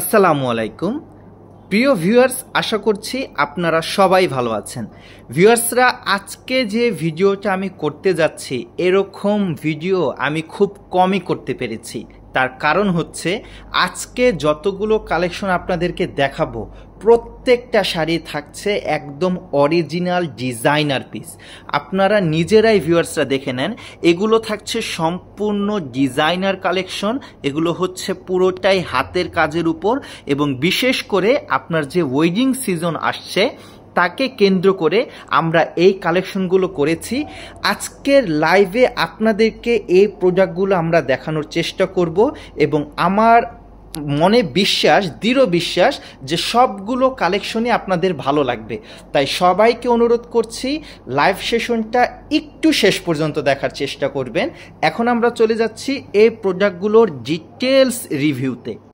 আসসালামু আলাইকুম প্রিয় ভিউয়ার্স আশা করছি আপনারা সবাই ভালো আছেন ভিউয়ার্সরা আজকে যে ভিডিওটা আমি করতে যাচ্ছি এরকম ভিডিও আমি খুব কমই করতে পেরেছি তার কারণ হচ্ছে আজকে যতগুলো কালেকশন আপনাদেরকে দেখাবো প্রত্যেকটা শাড়ি থাকছে একদম অরিজিনাল ডিজাইনার পিস আপনারা নিজেরাই ভিউয়ার্সরা দেখে নেন এগুলো থাকছে সম্পূর্ণ ডিজাইনার কালেকশন এগুলো হচ্ছে পুরোটাই হাতের কাজের উপর এবং বিশেষ করে আপনার যে ওয়েডিং সিজন আসছে তাকে কেন্দ্র করে আমরা এই কালেকশনগুলো করেছি আজকের লাইভে আপনাদেরকে এই প্রোডাক্টগুলো আমরা দেখানোর চেষ্টা করব এবং আমার মনে বিশ্বাস দৃঢ় বিশ্বাস যে সবগুলো কালেকশনই আপনাদের ভালো লাগবে তাই সবাইকে অনুরোধ করছি লাইভ সেশনটা একটু শেষ পর্যন্ত দেখার চেষ্টা করবেন এখন আমরা চলে যাচ্ছি এই প্রোডাক্টগুলোর ডিটেলস রিভিউতে